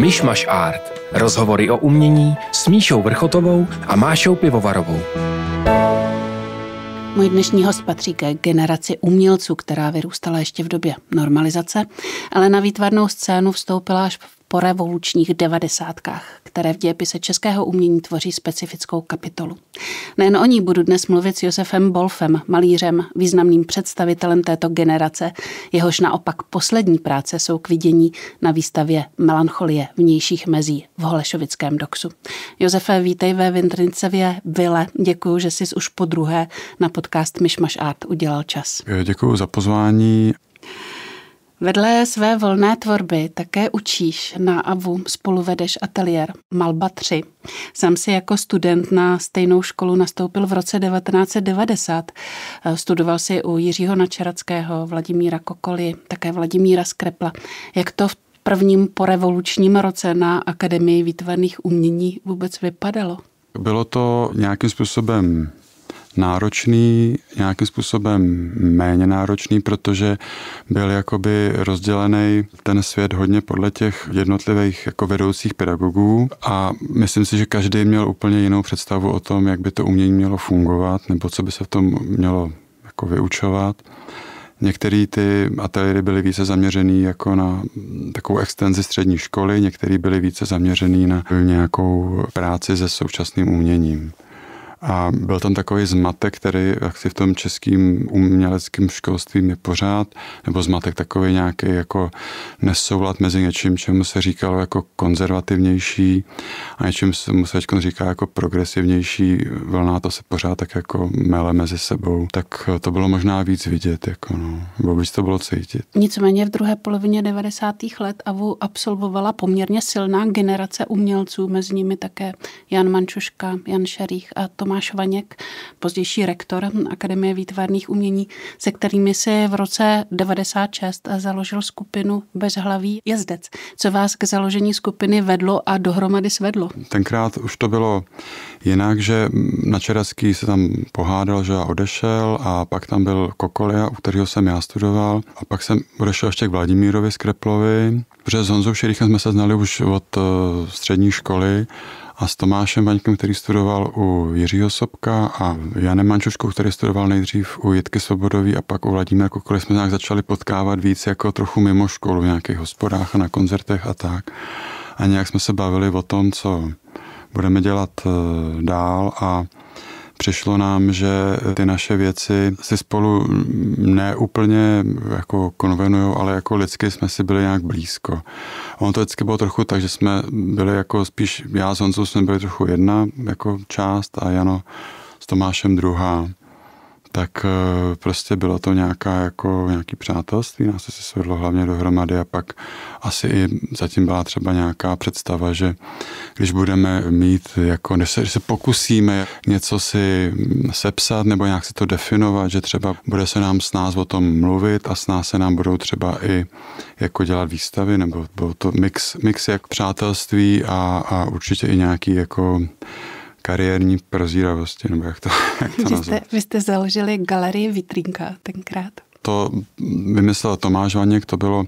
Myšmaš Art. Rozhovory o umění s Míšou Vrchotovou a Mášou Pivovarovou. Můj dnešní host patří ke generaci umělců, která vyrůstala ještě v době normalizace, ale na výtvarnou scénu vstoupila až po revolučních devadesátkách, které v dějepise českého umění tvoří specifickou kapitolu. Nejen o ní budu dnes mluvit s Josefem Bolfem, malířem, významným představitelem této generace, jehož naopak poslední práce jsou k vidění na výstavě Melancholie vnějších mezí v Holešovickém doxu. Josefe, vítej ve Vintrincevě Vile. Děkuji, že jsi už po druhé na podcast Myšmaš Art udělal čas. Děkuji za pozvání Vedle své volné tvorby také učíš na AVU, spoluvedeš ateliér Malba 3. Sam si jako student na stejnou školu nastoupil v roce 1990. Studoval si u Jiřího Načerackého, Vladimíra Kokoli, také Vladimíra Skrepla. Jak to v prvním porevolučním roce na Akademii výtvarných umění vůbec vypadalo? Bylo to nějakým způsobem náročný, nějakým způsobem méně náročný, protože byl jakoby rozdělený ten svět hodně podle těch jednotlivých jako vedoucích pedagogů a myslím si, že každý měl úplně jinou představu o tom, jak by to umění mělo fungovat nebo co by se v tom mělo jako vyučovat. Některé ty ateliéry byly více zaměřený jako na takovou extenzi střední školy, některé byly více zaměřený na nějakou práci se současným uměním. A byl tam takový zmatek, který jaksi v tom českým uměleckým školstvím je pořád, nebo zmatek takový nějaký jako nesoulad mezi něčím, čemu se říkalo jako konzervativnější a něčím se mu se říká jako progresivnější vlna, to se pořád tak jako mele mezi sebou. Tak to bylo možná víc vidět, jako no, nebo víc to bylo cítit. Nicméně v druhé polovině 90. let AVU absolvovala poměrně silná generace umělců, mezi nimi také Jan Mančuška, Jan Šerých a Tom Tomáš Vaněk, pozdější rektor Akademie výtvarných umění, se kterými si v roce 96 založil skupinu Bezhlavý jezdec. Co vás k založení skupiny vedlo a dohromady svedlo? Tenkrát už to bylo jinak, že čeraský se tam pohádal, že já odešel a pak tam byl Kokolia, u kterého jsem já studoval a pak jsem odešel ještě k Vladimírovi Skreplovi, protože s Honzou Šerichem jsme se znali už od eh, střední školy a s Tomášem Vaňkem, který studoval u Jiřího Sobka a Janem Mančuškou, který studoval nejdřív u Jitky Svobodový a pak u Vladimíra Kokoly jsme nějak začali potkávat víc jako trochu mimo školu v nějakých hospodách a na koncertech a tak. A nějak jsme se bavili o tom, co budeme dělat eh, dál a Přišlo nám, že ty naše věci si spolu neúplně jako konvenují, ale jako lidsky jsme si byli nějak blízko. Ono to vždycky bylo trochu tak, že jsme byli jako spíš, já s Honzou jsme byli trochu jedna jako část a Jano s Tomášem druhá tak eh, prostě bylo to nějaká, jako nějaký přátelství, nás se svedlo hlavně dohromady a pak asi i zatím byla třeba nějaká představa, že když budeme mít, jako, když se, když se pokusíme něco si sepsat nebo nějak si to definovat, že třeba bude se nám s nás o tom mluvit a s nás se nám budou třeba i jako dělat výstavy, nebo byl to mix, mix jak přátelství a, a určitě i nějaký jako kariérní prozíravosti, nebo jak to, jak to vy, jste, vy jste založili galerii Vitrínka tenkrát. To vymyslel Tomáš Vaněk, to bylo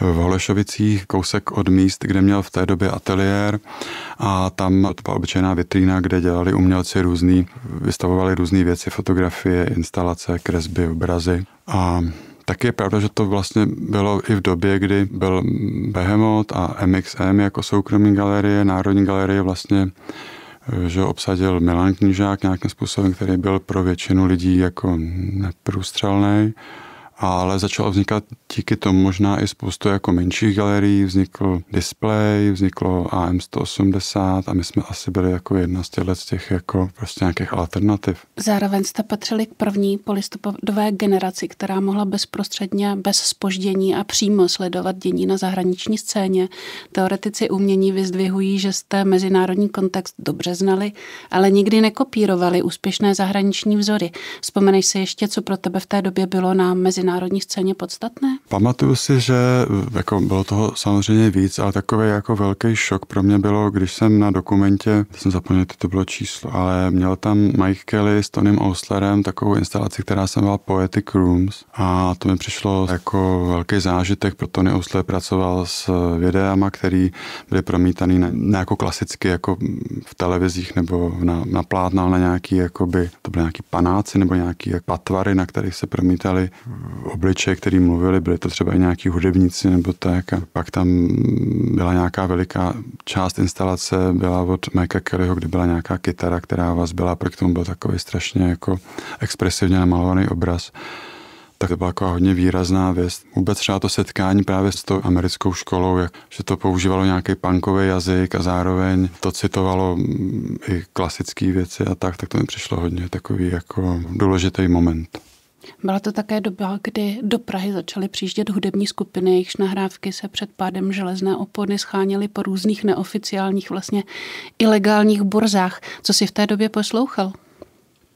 v Holešovicích, kousek od míst, kde měl v té době ateliér a tam to byla obyčejná vitrína, kde dělali umělci různý, vystavovali různé věci, fotografie, instalace, kresby, obrazy a tak je pravda, že to vlastně bylo i v době, kdy byl Behemoth a MXM jako soukromý galerie, Národní galerie vlastně že obsadil Milan Knižák nějakým způsobem, který byl pro většinu lidí jako neprůstřelný ale začalo vznikat díky tomu možná i spoustu jako menších galerií, vznikl display, vzniklo AM180 a my jsme asi byli jako jedna z těchto těch jako prostě nějakých alternativ. Zároveň jste patřili k první polistopadové generaci, která mohla bezprostředně, bez spoždění a přímo sledovat dění na zahraniční scéně. Teoretici umění vyzdvihují, že jste mezinárodní kontext dobře znali, ale nikdy nekopírovali úspěšné zahraniční vzory. Vzpomenej si ještě, co pro tebe v té době bylo na mezinárodní mezinárodní scéně podstatné? Pamatuju si, že jako bylo toho samozřejmě víc, ale takový jako velký šok pro mě bylo, když jsem na dokumentě, jsem zapomněl, to bylo číslo, ale měl tam Mike Kelly s Tonym Oslerem takovou instalaci, která se jmenovala Poetic Rooms a to mi přišlo jako velký zážitek, pro Tony Osler pracoval s videama, který byly promítaný ne, jako klasicky jako v televizích nebo na, na plátna, na nějaký, jakoby, to byly nějaký panáci nebo nějaký jak patvary, na kterých se promítali obličeje, který mluvili, byli to třeba i nějaký hudebníci nebo tak. A pak tam byla nějaká veliká část instalace, byla od Mike Kellyho, kde byla nějaká kytara, která vás byla, protože k tomu byl takový strašně jako expresivně namalovaný obraz tak to byla jako hodně výrazná věc. Vůbec třeba to setkání právě s tou americkou školou, jak, že to používalo nějaký punkový jazyk a zároveň to citovalo mm, i klasické věci a tak, tak to mi přišlo hodně takový jako důležitý moment. Byla to také doba, kdy do Prahy začaly přijíždět hudební skupiny, jejichž nahrávky se před pádem železné opony scháněly po různých neoficiálních, vlastně ilegálních burzách. Co si v té době poslouchal?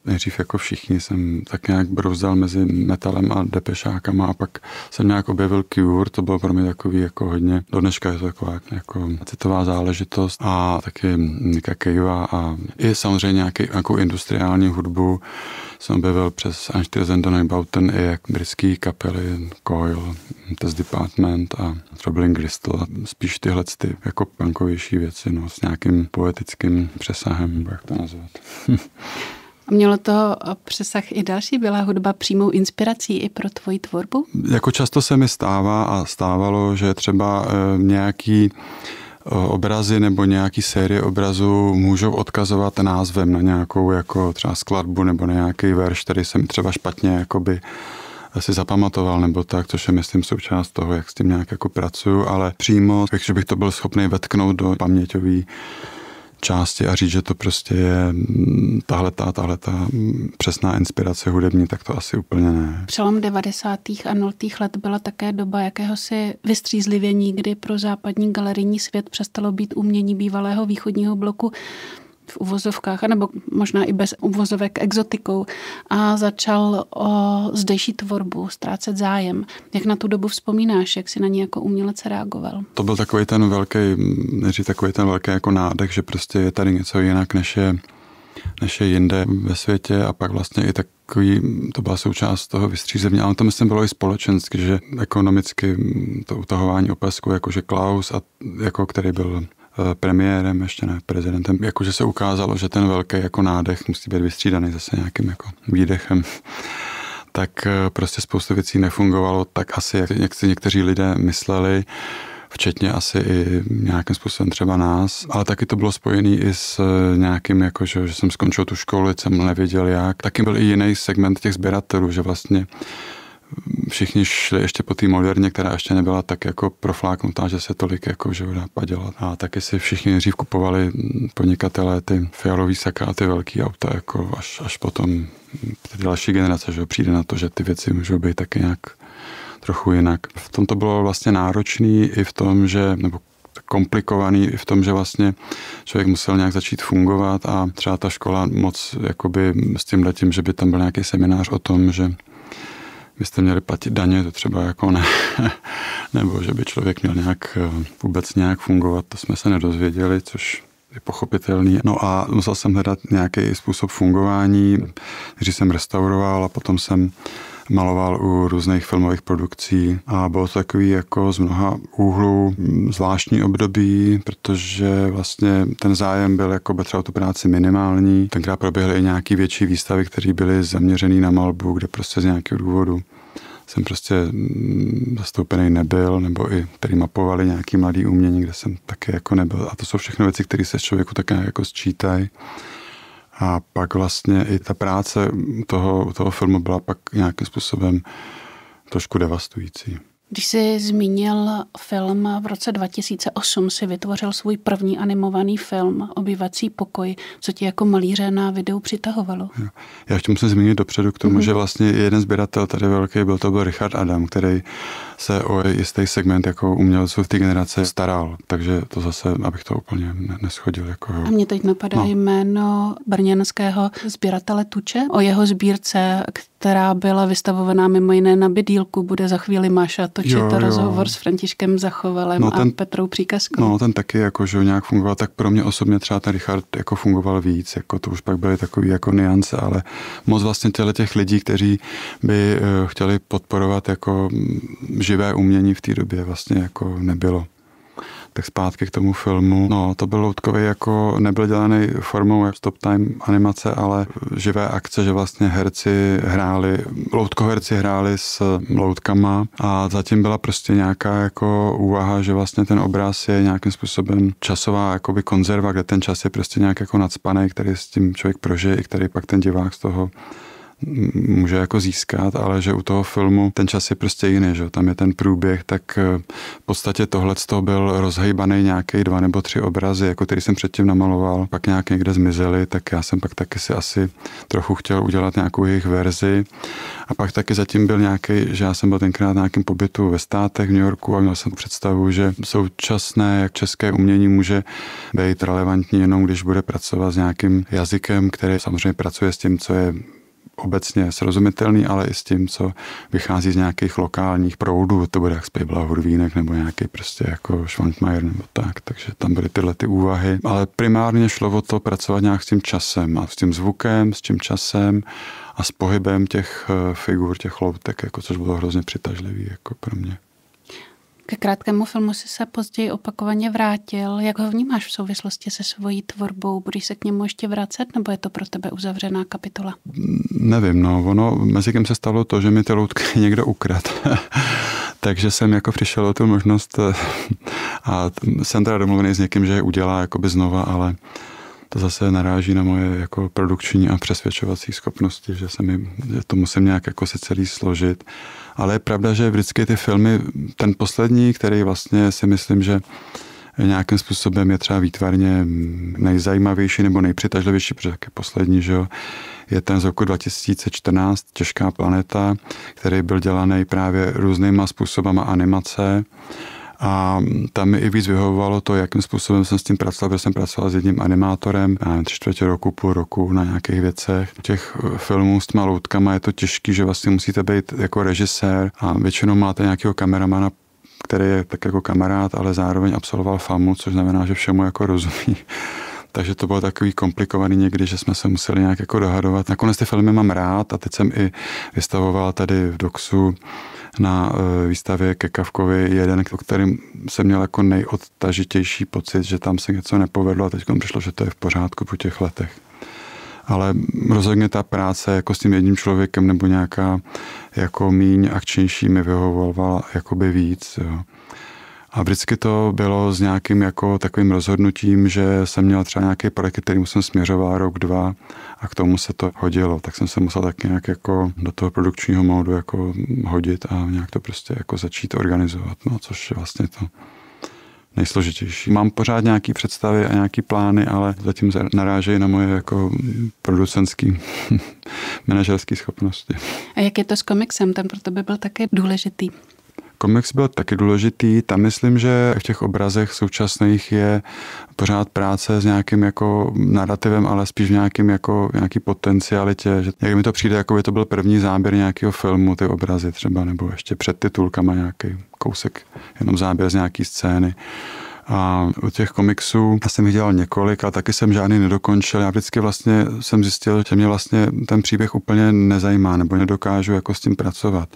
nejdřív jako všichni jsem tak nějak brouzdal mezi metalem a depešákama a pak jsem nějak objevil Cure, to bylo pro mě takový jako hodně, do dneška je to taková jako citová záležitost a taky Nika Kejva a i samozřejmě nějaký, nějakou industriální hudbu jsem objevil přes Anštirzen Donnerbauten i jak britský kapely Coil, Test Department a Troubling Crystal, spíš tyhle ty jako punkovější věci, no, s nějakým poetickým přesahem, jak to nazvat. mělo to přesah i další? Byla hudba přímou inspirací i pro tvoji tvorbu? Jako často se mi stává a stávalo, že třeba eh, nějaký eh, obrazy nebo nějaký série obrazů můžou odkazovat názvem na nějakou jako třeba skladbu nebo na nějaký verš, který jsem třeba špatně jakoby eh, si zapamatoval nebo tak, což je myslím součást toho, jak s tím nějak jako pracuju, ale přímo, takže bych to byl schopný vetknout do paměťový části a říct, že to prostě je mm, tahle ta, tahle ta mm, přesná inspirace hudební, tak to asi úplně ne. Přelom 90. a 0. let byla také doba jakéhosi vystřízlivění, kdy pro západní galerijní svět přestalo být umění bývalého východního bloku v uvozovkách, anebo možná i bez uvozovek exotikou a začal o zdejší tvorbu ztrácet zájem. Jak na tu dobu vzpomínáš, jak si na ní jako umělec reagoval? To byl takový ten velký, neří takový ten velký jako nádech, že prostě je tady něco jinak, než je než je jinde ve světě a pak vlastně i takový, to byla součást toho vystřízení, ale to myslím bylo i společensky, že ekonomicky to utahování opasku, jakože Klaus, a, jako který byl Eh, premiérem, ještě ne prezidentem, jakože se ukázalo, že ten velký jako nádech musí být vystřídaný zase nějakým jako výdechem tak eh, prostě spousta věcí nefungovalo tak asi, jak, jak si někteří lidé mysleli, včetně asi i nějakým způsobem třeba nás, ale taky to bylo spojené i s eh, nějakým, jako, že, že jsem skončil tu školu, jsem nevěděl jak. Taky byl i jiný segment těch sběratelů, že vlastně všichni šli ještě po té moderně, která ještě nebyla tak jako profláknutá, že se tolik jako, že dá padělat. A taky si všichni nejdřív kupovali podnikatelé ty fialový a ty velký auta, jako až, až potom ty další generace, že přijde na to, že ty věci můžou být taky nějak trochu jinak. V tom to bylo vlastně náročný i v tom, že, nebo komplikovaný i v tom, že vlastně člověk musel nějak začít fungovat a třeba ta škola moc jakoby s tím letím, že by tam byl nějaký seminář o tom, že byste měli platit daně, to třeba jako ne, nebo že by člověk měl nějak eh, vůbec nějak fungovat, to jsme se nedozvěděli, což je pochopitelný. No a musel jsem hledat nějaký způsob fungování, když jsem restauroval a potom jsem maloval u různých filmových produkcí a byl takový jako z mnoha úhlů mm, zvláštní období, protože vlastně ten zájem byl jako třeba o tu práci minimální. Tenkrát proběhly i nějaké větší výstavy, které byly zaměřené na malbu, kde prostě z nějakého důvodu jsem prostě mm, zastoupený nebyl, nebo i tady mapovali nějaký mladý umění, kde jsem taky jako nebyl. A to jsou všechno věci, které se člověku také jako sčítají. A pak vlastně i ta práce toho, toho filmu byla pak nějakým způsobem trošku devastující. Když jsi zmínil film, v roce 2008 si vytvořil svůj první animovaný film Obývací pokoj. Co ti jako malíře na videu přitahovalo? Já chci musím zmínit dopředu k tomu, mm-hmm. že vlastně jeden sběratel tady velký byl, to byl Richard Adam, který se o jistý segment jako umělců v té generace staral. Takže to zase, abych to úplně neschodil. Jako, jo. A mě teď napadá no. jméno brněnského sběratele Tuče o jeho sbírce, která byla vystavovaná mimo jiné na bydílku, bude za chvíli Máša točit jo, jo. rozhovor s Františkem Zachovalem no, ten, a Petrou Příkazkou. No, ten taky jako, že nějak fungoval, tak pro mě osobně třeba ten Richard jako fungoval víc, jako to už pak byly takové jako niance, ale moc vlastně těle těch lidí, kteří by eh, chtěli podporovat jako mm, živé umění v té době vlastně jako nebylo. Tak zpátky k tomu filmu. No, to byl loutkový jako nebyl dělaný formou stop time animace, ale živé akce, že vlastně herci hráli, loutkoherci hráli s loutkama a zatím byla prostě nějaká jako úvaha, že vlastně ten obraz je nějakým způsobem časová jakoby konzerva, kde ten čas je prostě nějak jako nadspaný, který s tím člověk prožije, i který pak ten divák z toho může jako získat, ale že u toho filmu ten čas je prostě jiný, že tam je ten průběh, tak eh, v podstatě tohle to byl rozhejbaný nějaký dva nebo tři obrazy, jako který jsem předtím namaloval, pak nějak někde zmizely, tak já jsem pak taky si asi trochu chtěl udělat nějakou jejich verzi a pak taky zatím byl nějaký, že já jsem byl tenkrát na nějakém pobytu ve státech v New Yorku a měl jsem představu, že současné, jak české umění může být relevantní jenom, když bude pracovat s nějakým jazykem, který samozřejmě pracuje s tím, co je obecně srozumitelný, ale i s tím, co vychází z nějakých lokálních proudů, to bude jak zpěvla Hurvínek nebo nějaký prostě jako Schwankmajer nebo tak, takže tam byly tyhle ty úvahy. Ale primárně šlo o to pracovat nějak s tím časem a s tím zvukem, s tím časem a s pohybem těch eh, figur, těch loutek, jako, což bylo hrozně přitažlivý jako pro mě. Ke krátkému filmu si se později opakovaně vrátil. Jak ho vnímáš v souvislosti se svojí tvorbou? Budeš se k němu ještě vracet, nebo je to pro tebe uzavřená kapitola? Nevím, no, ono, mezi kým se stalo to, že mi ty loutky někdo ukradl. Takže jsem jako přišel o tu možnost eh, a jsem teda domluvený s někým, že je udělá jakoby znova, ale to zase naráží na moje jako produkční a přesvědčovací schopnosti, že, se mi, že to musím nějak jako si celý složit. Ale je pravda, že vždycky ty filmy, ten poslední, který vlastně si myslím, že nějakým způsobem je třeba výtvarně nejzajímavější nebo nejpřitažlivější, protože taky poslední, že jo, je ten z roku 2014 Těžká planeta, který byl dělaný právě různýma způsobama animace a tam mi i víc vyhovovalo to, jakým způsobem jsem s tím pracoval, protože jsem pracoval s jedním animátorem, a tři čtvrtě roku, půl roku na nějakých věcech. U těch eh, filmů s těma loutkama je to těžký, že vlastně musíte být jako režisér a většinou máte nějakého kameramana který je tak jako kamarád, ale zároveň absolvoval FAMu, což znamená, že všemu jako rozumí. Takže to bylo takový komplikovaný někdy, že jsme se museli nějak jako dohadovat. Nakonec ty filmy mám rád a teď jsem i vystavoval tady v Doxu na e, výstavě ke Kavkovi jeden, o kterým jsem měl jako nejodtažitější pocit, že tam se něco nepovedlo a teď přišlo, že to je v pořádku po těch letech. Ale rozhodně ta práce jako s tím jedním člověkem nebo nějaká jako míň akčnější mi vyhovovala jakoby víc. Jo. A vždycky to bylo s nějakým jako takovým rozhodnutím, že jsem měl třeba nějaký projekt, který jsem směřoval rok, dva a k tomu se to hodilo. Tak jsem se musel tak nějak jako do toho produkčního módu jako hodit a nějak to prostě jako začít organizovat, no, což je vlastně to nejsložitější. Mám pořád nějaké představy a nějaké plány, ale zatím narážejí na moje jako producentský, manažerské schopnosti. A jak je to s komiksem? Ten pro tebe byl také důležitý. Komiks byl taky důležitý. Tam myslím, že v těch obrazech současných je pořád práce s nějakým jako narrativem, ale spíš v nějakým jako nějaký potencialitě. Že, jak mi to přijde, jako by to byl první záběr nějakého filmu, ty obrazy třeba, nebo ještě před titulkama nějaký kousek, jenom záběr z nějaký scény. A u těch komiksů já jsem jich dělal několik, ale taky jsem žádný nedokončil. Já vždycky vlastně jsem zjistil, že mě vlastně ten příběh úplně nezajímá nebo nedokážu jako s tím pracovat.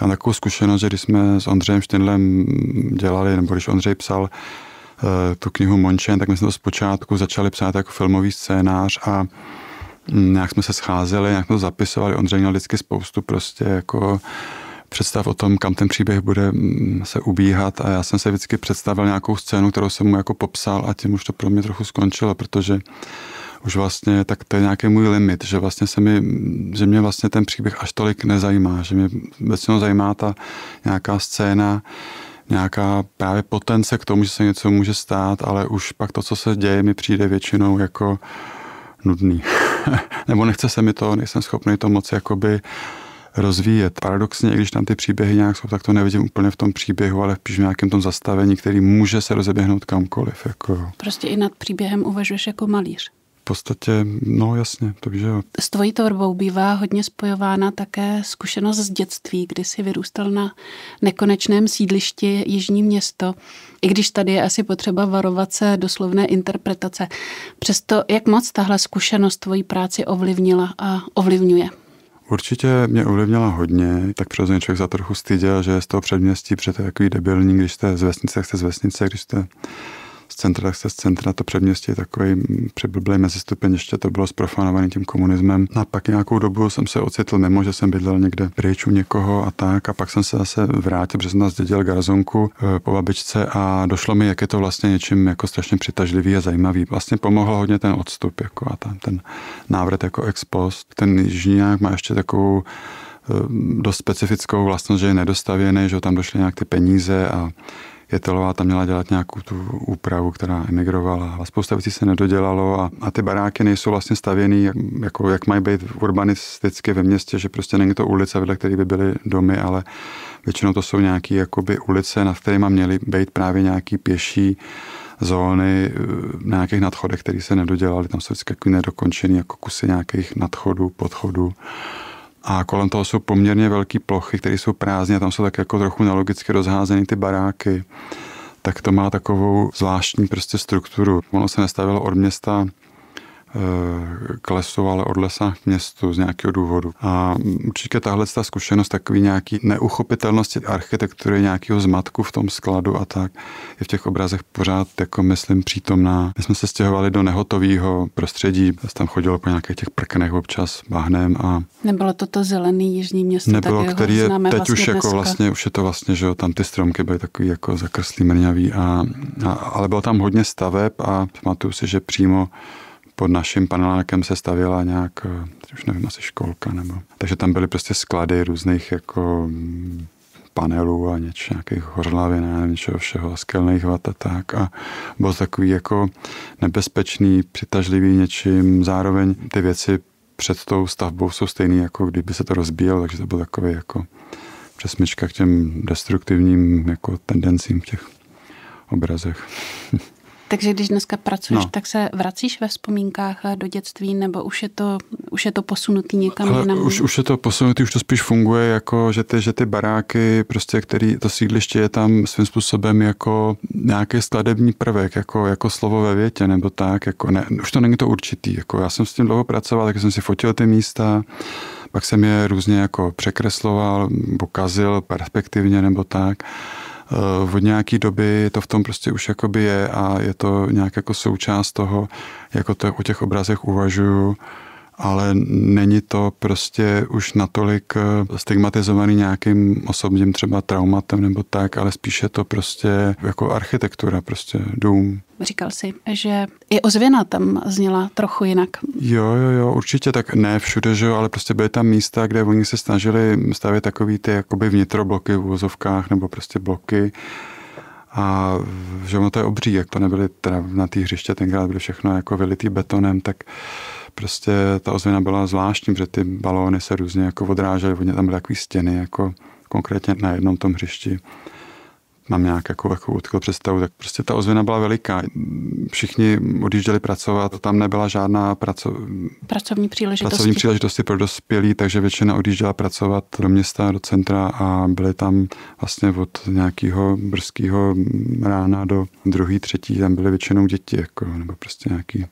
Já mám takovou zkušenost, že když jsme s Ondřejem Štindlem dělali, nebo když Ondřej psal eh, tu knihu Monchen, tak my jsme to zpočátku začali psát jako filmový scénář a mm, nějak jsme se scházeli, nějak jsme to zapisovali. Ondřej měl vždycky spoustu prostě jako představ o tom, kam ten příběh bude mm, se ubíhat a já jsem se vždycky představil nějakou scénu, kterou jsem mu jako popsal a tím už to pro mě trochu skončilo, protože už vlastně, tak to je nějaký můj limit, že vlastně se mi, že mě vlastně ten příběh až tolik nezajímá, že mě většinou zajímá ta nějaká scéna, nějaká právě potence k tomu, že se něco může stát, ale už pak to, co se děje, mi přijde většinou jako nudný. Nebo nechce se mi to, nejsem schopný to moc jakoby rozvíjet. Paradoxně, když tam ty příběhy nějak jsou, tak to nevidím úplně v tom příběhu, ale spíš v nějakém tom zastavení, který může se rozeběhnout kamkoliv. Jako. Prostě i nad příběhem uvažuješ jako malíř podstatě, no jasně, takže jo. S tvojí tvorbou bývá hodně spojována také zkušenost z dětství, kdy jsi vyrůstal na nekonečném sídlišti Jižní město, i když tady je asi potřeba varovat se doslovné interpretace. Přesto, jak moc tahle zkušenost tvoji práci ovlivnila a ovlivňuje? Určitě mě ovlivnila hodně, tak přirozeně člověk za trochu styděl, že je z toho předměstí, protože to je takový debilní, když jste z vesnice, jste z vesnice, když jste z centra, tak se z centra to předměstí takový mm, přeblblý mezistupeň, ještě to bylo sprofanovaný tím komunismem. A pak nějakou dobu jsem se ocitl mimo, že jsem bydlel někde pryč u někoho a tak. A pak jsem se zase vrátil, protože jsem nás garzonku eh, po babičce a došlo mi, jak je to vlastně něčím jako strašně přitažlivý a zajímavý. Vlastně pomohl hodně ten odstup jako a tam ten návrat jako ex post. Ten Jižňák má ještě takovou eh, dost specifickou vlastnost, že je nedostavěný, že tam došly nějak ty peníze a Jetelová tam měla dělat nějakou tu úpravu, která emigrovala. A spousta věcí se nedodělalo a, a ty baráky nejsou vlastně stavěný, jak, jako, jak mají být urbanisticky ve městě, že prostě není to ulice, vedle které by byly domy, ale většinou to jsou nějaké jakoby ulice, nad kterými měly být právě nějaký pěší zóny eh, na nějakých nadchodech, které se nedodělaly. Tam jsou vždycky nedokončené jako kusy nějakých nadchodů, podchodů a kolem toho jsou poměrně velké plochy, které jsou prázdné a tam jsou tak jako trochu nelogicky rozházeny ty baráky tak to má takovou zvláštní prostě strukturu. Ono se nestavilo od města Eh, k lesu, ale od lesa k městu z nějakého důvodu. A určitě tahle ta zkušenost takový nějaký neuchopitelnosti architektury, nějakého zmatku v tom skladu a tak je v těch obrazech pořád, jako myslím, přítomná. My jsme se stěhovali do nehotového prostředí, tam chodilo po nějakých těch prknech občas bahnem a... Nebylo to to zelený jižní město, nebylo, tak který je teď vlastně už jako dneska. jako vlastně, už je to vlastně, že jo, tam ty stromky byly takový jako zakrslý mrňavý, a, a, ale bylo tam hodně staveb a pamatuju si, že přímo pod naším panelákem se stavila nějak, eh, už nevím, asi školka nebo. Takže tam byly prostě sklady různých jako mm, panelů a něč, nějakých hořlavin a nevím čeho všeho, a skelných vat a tak. A byl takový jako nebezpečný, přitažlivý něčím. Zároveň ty věci před tou stavbou jsou stejný, jako kdyby se to rozbíjelo, takže to byl takový jako přesmička k těm destruktivním jako tendencím v těch obrazech. Takže když dneska pracuješ, no. tak se vracíš ve vzpomínkách do dětství, nebo už je to, už je to posunutý někam Ale jinam? Už, už je to posunutý, už to spíš funguje, jako že ty, že ty baráky, prostě, který to sídliště je tam svým způsobem jako nějaký skladební prvek, jako, jako slovo ve větě, nebo tak, jako ne, už to není to určitý. Jako já jsem s tím dlouho pracoval, tak jsem si fotil ty místa, pak jsem je různě jako překresloval, pokazil perspektivně nebo tak. Eh, od nějaké doby to v tom prostě už jakoby je a je to nějak jako součást toho, jako to u těch obrazech uvažuju, ale není to prostě už natolik eh, stigmatizovaný nějakým osobním třeba traumatem nebo tak, ale spíše to prostě jako architektura, prostě dům. Říkal jsi, že i ozvěna tam zněla trochu jinak. Jo, jo, jo, určitě tak ne všude, že jo, ale prostě byly tam místa, kde oni se snažili stavět takový ty jakoby vnitrobloky v úvozovkách nebo prostě bloky, a že ono to je obří, jak to nebyly teda na té hřiště, tenkrát byly všechno jako vylitý betonem, tak prostě ta ozvěna byla zvláštní, protože ty balóny se různě jako odrážely, hodně tam byly takové stěny, jako konkrétně na jednom tom hřišti mám nějak jako, jako utkl představu, tak prostě ta ozvěna byla veliká. Všichni odjížděli pracovat, tam nebyla žádná praco... pracovní, příležitosti. pracovní příležitosti pro dospělí, takže většina odjížděla pracovat do města, do centra a byly tam vlastně od nějakého brzkého rána do druhý, třetí, tam byly většinou děti, jako, nebo prostě nějaký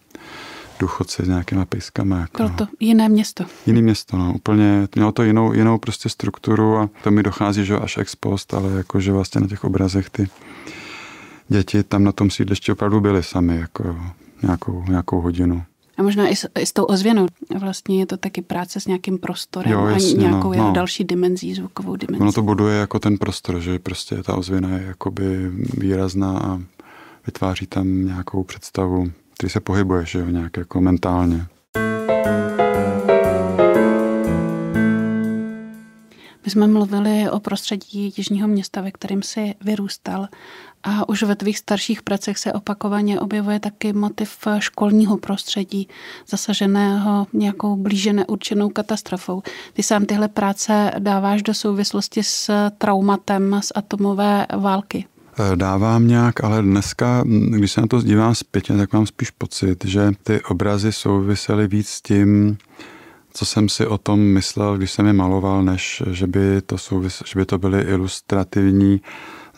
důchodci s nějakýma pejskama. Jako, Bylo no. to jiné město. Jiné město, no, úplně, mělo to jinou, jinou prostě strukturu a to mi dochází, že až ex post, ale jako, že vlastně na těch obrazech ty děti tam na tom sídlišti opravdu byly sami, jako nějakou, nějakou hodinu. A možná i s, i s tou ozvěnou. Vlastně je to taky práce s nějakým prostorem jo, jasně, a no, nějakou no, no. další dimenzí, zvukovou dimenzí. Ono to buduje jako ten prostor, že prostě ta ozvěna je jakoby výrazná a vytváří tam nějakou představu ty se pohybuješ jo, nějak jako mentálně. My jsme mluvili o prostředí jižního města, ve kterém si vyrůstal a už ve tvých starších pracech se opakovaně objevuje taky motiv školního prostředí, zasaženého nějakou blíže neurčenou katastrofou. Ty sám tyhle práce dáváš do souvislosti s traumatem z atomové války. Eh, dávám nějak, ale dneska, mm, když se na to dívám zpětně, tak mám spíš pocit, že ty obrazy souvisely víc s tím, co jsem si o tom myslel, když jsem je maloval, než že by to, souvis, že by to byly ilustrativní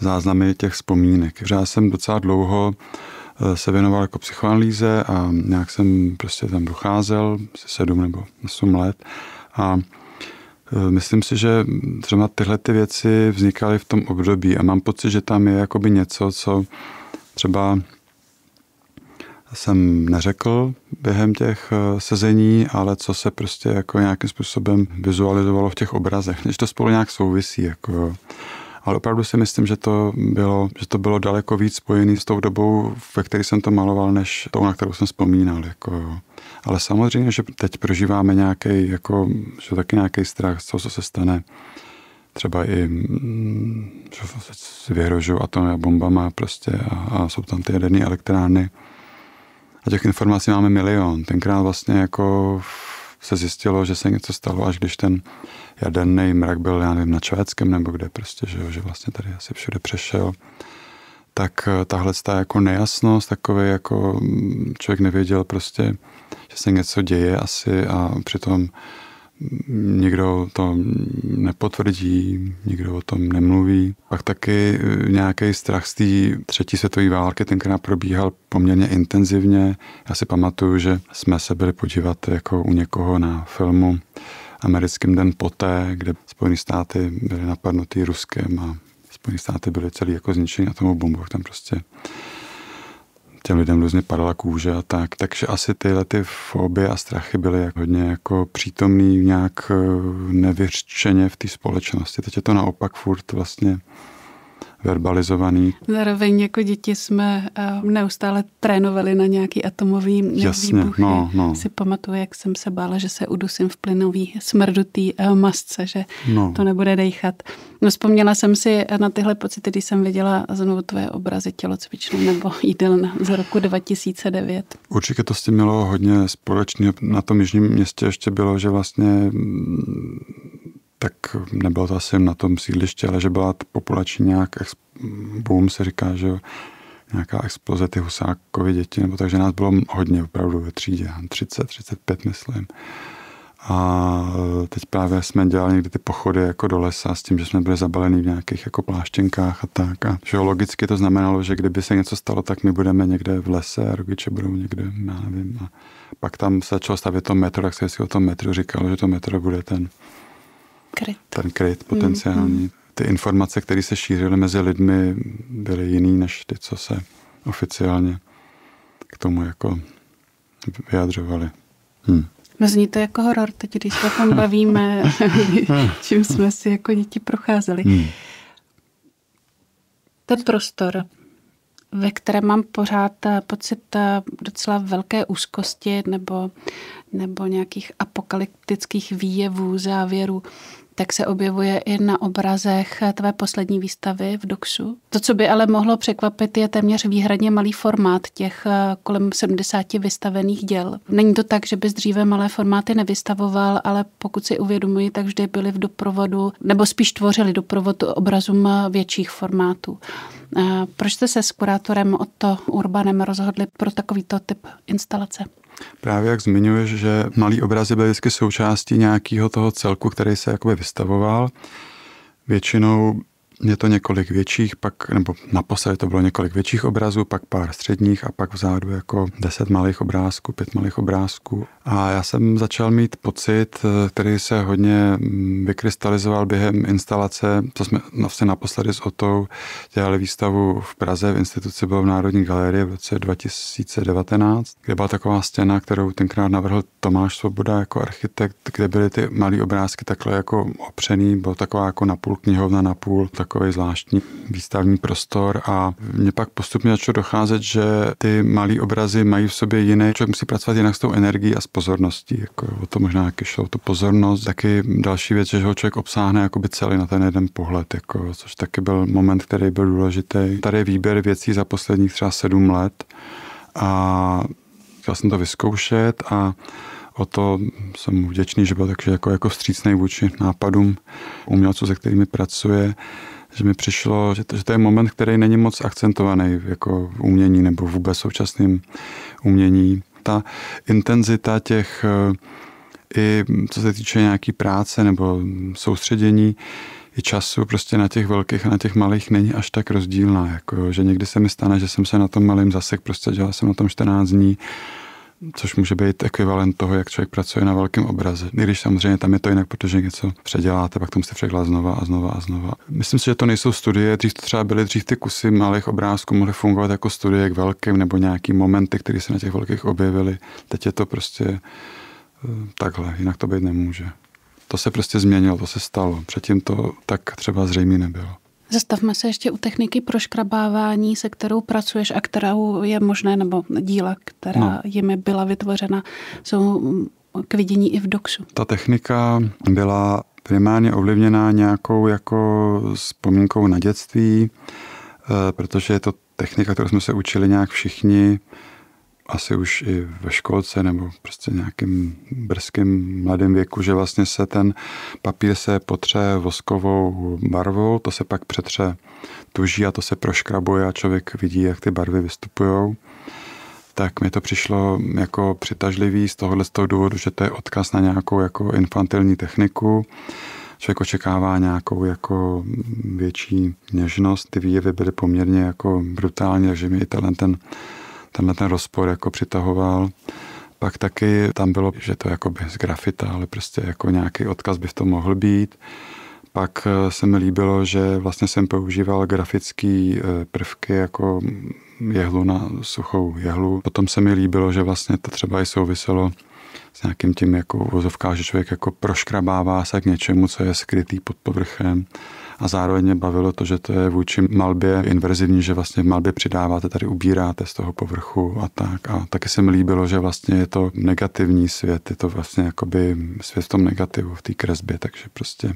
záznamy těch vzpomínek. Já jsem docela dlouho eh, se věnoval jako psychoanalýze a nějak jsem prostě tam docházel, asi sedm nebo osm let a Eh, myslím si, že třeba tyhle ty věci vznikaly v tom období a mám pocit, že tam je jakoby něco, co třeba jsem neřekl během těch eh, sezení, ale co se prostě jako nějakým způsobem vizualizovalo v těch obrazech, než to spolu nějak souvisí. Jako. Ale opravdu si myslím, že to, bylo, že to bylo daleko víc spojené s tou dobou, ve které jsem to maloval, než tou, na kterou jsem vzpomínal. Jako. Ale samozřejmě, že teď prožíváme nějaký, jako, že taky nějaký strach z toho, co se stane. Třeba i, mm, že se vyhrožují atomy bombama prostě a, a jsou tam ty jaderné elektrárny. A těch informací máme milion. Tenkrát vlastně jako se zjistilo, že se něco stalo, až když ten jaderný mrak byl, já nevím, na Švédském nebo kde prostě, že, že vlastně tady asi všude přešel tak eh, tahle ta jako nejasnost, takový jako mm, člověk nevěděl prostě, že se něco děje asi a přitom mm, nikdo to nepotvrdí, nikdo o tom nemluví. Pak taky eh, nějaký strach z té třetí světové války, tenkrát probíhal poměrně intenzivně. Já si pamatuju, že jsme se byli podívat jako u někoho na filmu americkým den poté, kde Spojené státy byly napadnutý Ruskem a Spojené státy byly celý jako zničený atomovou bombou, tam prostě těm lidem různě padala kůže a tak. Takže asi tyhle ty fobie a strachy byly jak hodně jako přítomný nějak eh, nevyřčeně v té společnosti. Teď je to naopak furt vlastně verbalizovaný. Zároveň jako děti jsme eh, neustále trénovali na nějaký atomový Jasně, výbuchy. No, no. Si pamatuju, jak jsem se bála, že se udusím v plynový smrdutý eh, masce, že no. to nebude dejchat. No, vzpomněla jsem si eh, na tyhle pocity, když jsem viděla znovu tvoje obrazy tělocvičné nebo jídelna z roku 2009. Určitě to s tím mělo hodně společně Na tom jižním městě ještě bylo, že vlastně mm, tak nebylo to asi na tom sídliště, ale že byla populační nějak, boom se říká, že nějaká exploze ty husákovy děti, nebo takže nás bylo hodně opravdu ve třídě, 30, 35 myslím. A teď právě jsme dělali někdy ty pochody jako do lesa s tím, že jsme byli zabalený v nějakých jako pláštěnkách a tak. A že logicky to znamenalo, že kdyby se něco stalo, tak my budeme někde v lese a rodiče budou někde, já nevím. A pak tam se začalo stavět to metro, tak se si o tom metru říkalo, že to metro bude ten kryt. Ten kryt potenciální. Mm-hmm. Ty informace, které se šířily mezi lidmi, byly jiný než ty, co se oficiálně k tomu jako vyjadřovali. Hm. No zní to jako horor teď, když se tam bavíme, čím jsme si jako děti procházeli. Hmm. Ten prostor, ve kterém mám pořád eh, pocit eh, docela velké úzkosti nebo, nebo nějakých apokalyptických výjevů, závěrů, tak se objevuje i na obrazech tvé poslední výstavy v Duxu. To, co by ale mohlo překvapit, je téměř výhradně malý formát těch eh, kolem 70 vystavených děl. Není to tak, že bys dříve malé formáty nevystavoval, ale pokud si uvědomuji, tak vždy byly v doprovodu, nebo spíš tvořili doprovod obrazům větších formátů. Eh, proč jste se s kurátorem Otto Urbanem rozhodli pro takovýto typ instalace? Právě jak zmiňuješ, že malý obrazy byly vždycky součástí nějakého toho celku, který se jakoby vystavoval. Většinou je to několik větších, pak, nebo naposledy to bylo několik větších obrazů, pak pár středních a pak vzadu jako deset malých obrázků, pět malých obrázků. A já jsem začal mít pocit, eh, který se hodně mm, vykrystalizoval během instalace, co jsme vlastně naposledy s Otou dělali výstavu v Praze v instituci bylo v Národní galerii v roce 2019, kde byla taková stěna, kterou tenkrát navrhl Tomáš Svoboda jako architekt, kde byly ty malé obrázky takhle jako opřený, byla taková jako napůl knihovna, napůl tak takový zvláštní výstavní prostor a mě pak postupně začalo docházet, že ty malé obrazy mají v sobě jiné, člověk musí pracovat jinak s tou energií a s pozorností. Jako o to možná jak šlo, to pozornost. Taky další věc, že ho člověk obsáhne jakoby celý na ten jeden pohled, jako, což taky byl moment, který byl důležitý. Tady je výběr věcí za posledních třeba sedm let a chtěl jsem to vyzkoušet a o to jsem vděčný, že byl takže jako, jako vstřícný vůči nápadům umělců, se kterými pracuje že mi přišlo, že to, že to je moment, který není moc akcentovaný jako v umění nebo vůbec současným umění. Ta intenzita těch eh, i co se týče nějaký práce nebo soustředění i času prostě na těch velkých a na těch malých není až tak rozdílná. Jako, že někdy se mi stane, že jsem se na tom malém zasek, prostě dělal jsem na tom 14 dní což může být ekvivalent toho, jak člověk pracuje na velkém obraze. I když samozřejmě tam je to jinak, protože něco předěláte, pak to musíte předělat znova a znova a znova. Myslím si, že to nejsou studie, dřív to třeba byly dřív ty kusy malých obrázků, mohly fungovat jako studie k velkým nebo nějaký momenty, které se na těch velkých objevily. Teď je to prostě eh, takhle, jinak to být nemůže. To se prostě změnilo, to se stalo. Předtím to tak třeba zřejmě nebylo. Zastavme se ještě u techniky proškrabávání, se kterou pracuješ a kterou je možné, nebo díla, která no. jimi byla vytvořena, jsou mm, k vidění i v doxu. Ta technika byla primárně ovlivněná nějakou jako vzpomínkou na dětství, eh, protože je to technika, kterou jsme se učili nějak všichni asi už i ve školce nebo prostě nějakým brzkým mladým věku, že vlastně se ten papír se potře voskovou barvou, to se pak přetře tuží a to se proškrabuje a člověk vidí, jak ty barvy vystupují. Tak mi to přišlo jako přitažlivý z tohohle z toho důvodu, že to je odkaz na nějakou jako infantilní techniku. Člověk očekává nějakou jako větší něžnost. Ty výjevy byly poměrně jako brutální, takže mi i ten tenhle ten rozpor jako přitahoval. Pak taky tam bylo, že to jako by z grafita, ale prostě jako nějaký odkaz by v tom mohl být. Pak eh, se mi líbilo, že vlastně jsem používal grafické eh, prvky jako jehlu na suchou jehlu. Potom se mi líbilo, že vlastně to třeba i souviselo s nějakým tím jako vozovká, že člověk jako proškrabává se k něčemu, co je skrytý pod povrchem a zároveň mě bavilo to, že to je vůči malbě inverzivní, že vlastně v malbě přidáváte, tady ubíráte z toho povrchu a tak. A taky se mi líbilo, že vlastně je to negativní svět, je to vlastně jakoby svět v tom negativu, v té kresbě, takže prostě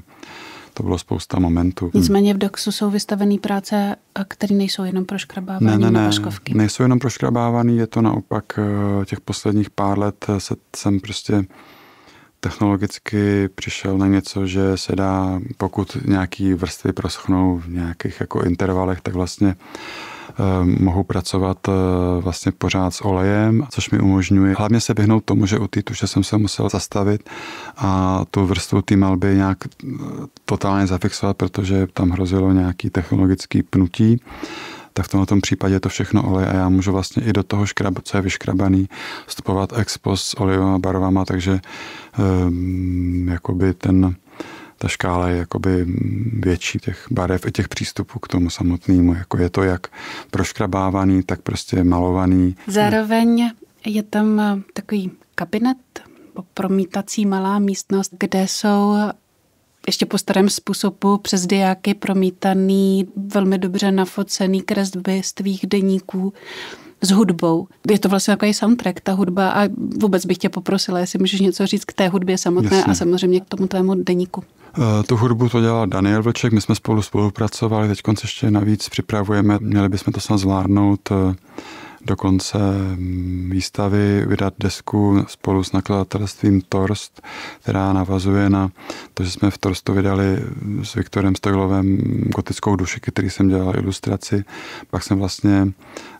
to bylo spousta momentů. Nicméně v DOXu jsou vystavené práce, eh, které nejsou jenom pro škrabávání ne, ne, ne, nejsou jenom pro je to naopak eh, těch posledních pár let eh, se, jsem prostě technologicky přišel na něco, že se dá, pokud nějaký vrstvy proschnou v nějakých jako intervalech, tak vlastně eh, mohu pracovat eh, vlastně pořád s olejem, což mi umožňuje hlavně se vyhnout tomu, že u té tuše jsem se musel zastavit a tu vrstvu té malby nějak eh, totálně zafixovat, protože tam hrozilo nějaký technologický pnutí tak v tom případě je to všechno olej a já můžu vlastně i do toho, škrab, co je vyškrabaný, vstupovat expos s olejovými barvama, takže um, jakoby ten, ta škála je jakoby větší těch barev i těch přístupů k tomu samotnému. Jako je to jak proškrabávaný, tak prostě malovaný. Zároveň je tam takový kabinet, promítací malá místnost, kde jsou ještě po starém způsobu přes diáky promítaný, velmi dobře nafocený kresby z tvých deníků s hudbou. Je to vlastně takový soundtrack, ta hudba a vůbec bych tě poprosila, jestli můžeš něco říct k té hudbě samotné Jasně. a samozřejmě k tomu tvému deníku. Eh, tu hudbu to dělal Daniel Vlček, my jsme spolu spolupracovali, teď konce ještě navíc připravujeme, měli bychom to snad zvládnout eh, dokonce mm, výstavy vydat desku spolu s nakladatelstvím Torst, která navazuje na to, že jsme v Torstu vydali mm, s Viktorem Stojlovem gotickou duši, který jsem dělal ilustraci. Pak jsem vlastně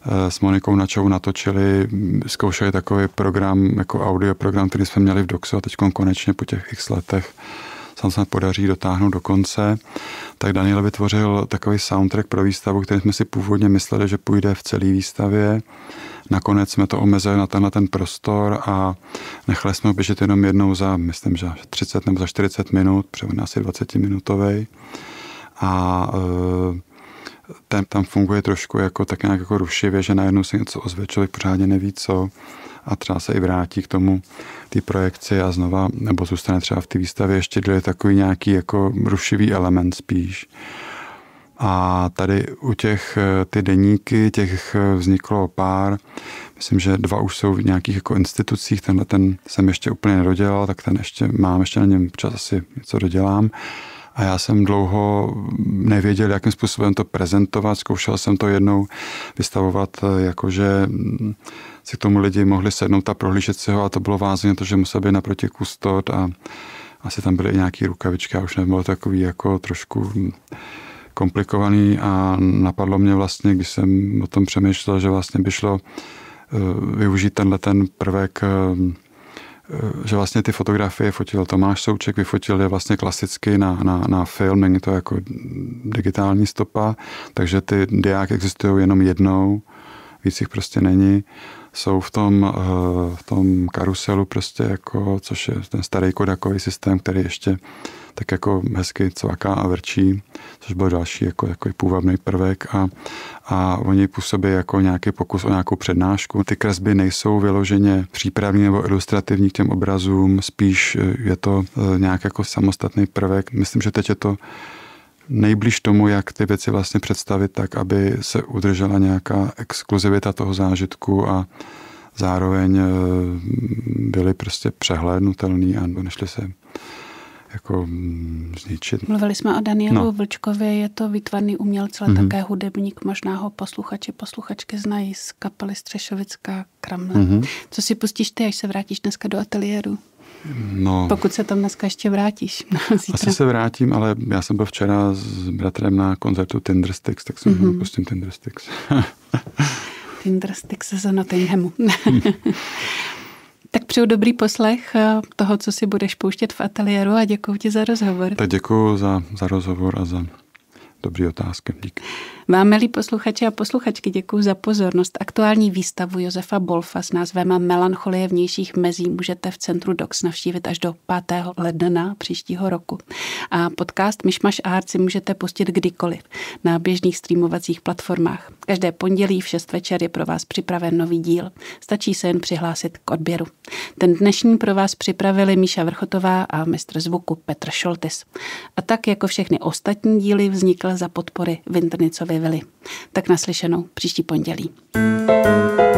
eh, s Monikou Načou natočili, mm, zkoušeli takový program, jako audio program, který jsme měli v Doxu a teď konečně po těch x letech tam snad podaří dotáhnout do konce, tak Daniel vytvořil takový soundtrack pro výstavu, který jsme si původně mysleli, že půjde v celé výstavě. Nakonec jsme to omezili na tenhle ten prostor a nechali jsme ho běžet jenom jednou za, myslím, že 30 nebo za 40 minut, protože asi 20 minutový. A e, ten tam funguje trošku jako tak nějak jako rušivě, že najednou se něco ozve, člověk pořádně neví co a třeba se i vrátí k tomu ty projekci a znova, nebo zůstane třeba v té výstavě ještě je takový nějaký jako rušivý element spíš. A tady u těch eh, ty deníky, těch eh, vzniklo pár, myslím, že dva už jsou v nějakých jako institucích, tenhle ten jsem ještě úplně nedodělal, tak ten ještě mám, ještě na něm čas asi něco dodělám a já jsem dlouho nevěděl, jakým způsobem to prezentovat. Zkoušel jsem to jednou vystavovat, eh, jakože mm, si k tomu lidi mohli sednout a prohlížet si ho a to bylo vázně to, že musel být naproti kustod a asi tam byly i nějaké rukavičky a už nebylo takový jako trošku komplikovaný a napadlo mě vlastně, když jsem o tom přemýšlel, že vlastně by šlo eh, využít tenhle ten prvek eh, Eh, že vlastně ty fotografie fotil Tomáš Souček, vyfotil je vlastně klasicky na, na, na film, není to jako digitální stopa, takže ty diák existují jenom jednou, víc jich prostě není. Jsou v tom, eh, v tom karuselu prostě jako, což je ten starý kodakový systém, který ještě tak jako hezky cvaká a vrčí, což byl další jako, jako půvabný prvek a, a oni působí jako nějaký pokus o nějakou přednášku. Ty kresby nejsou vyloženě přípravní nebo ilustrativní k těm obrazům, spíš e, je to e, nějak jako samostatný prvek. Myslím, že teď je to nejblíž tomu, jak ty věci vlastně představit tak, aby se udržela nějaká exkluzivita toho zážitku a zároveň e, byly prostě přehlédnutelný a nešly se jako mm, zničit. Mluvili jsme o Danielu no. Vlčkovi, je to výtvarný umělec, ale mm-hmm. také hudebník. Možná ho posluchači, posluchačky znají z kapely Střešovická kramna. Mm-hmm. Co si pustíš ty, až se vrátíš dneska do ateliéru? No, Pokud se tam dneska ještě vrátíš. Zítra. Asi se vrátím, ale já jsem byl včera s bratrem na koncertu Tindersticks, tak jsem mm-hmm. pustím Tindersticks. Tindersticks z Nottinghamu. Tak přeju dobrý poslech eh, toho, co si budeš pouštět v ateliéru a děkuji ti za rozhovor. Tak děkuji za, za rozhovor a za dobré otázky. Díky. Vám, milí posluchači a posluchačky, děkuji za pozornost. Aktuální výstavu Josefa Bolfa s názvem Melancholie vnějších mezí můžete v centru DOX navštívit až do 5. ledna příštího roku. A podcast Myšmaš Art si můžete pustit kdykoliv na běžných streamovacích platformách. Každé pondělí v 6 večer je pro vás připraven nový díl. Stačí se jen přihlásit k odběru. Ten dnešní pro vás připravili Míša Vrchotová a mistr zvuku Petr Šoltis. A tak jako všechny ostatní díly vznikl za podpory Vinternicovy živili. Tak naslyšenou příští pondělí. thank you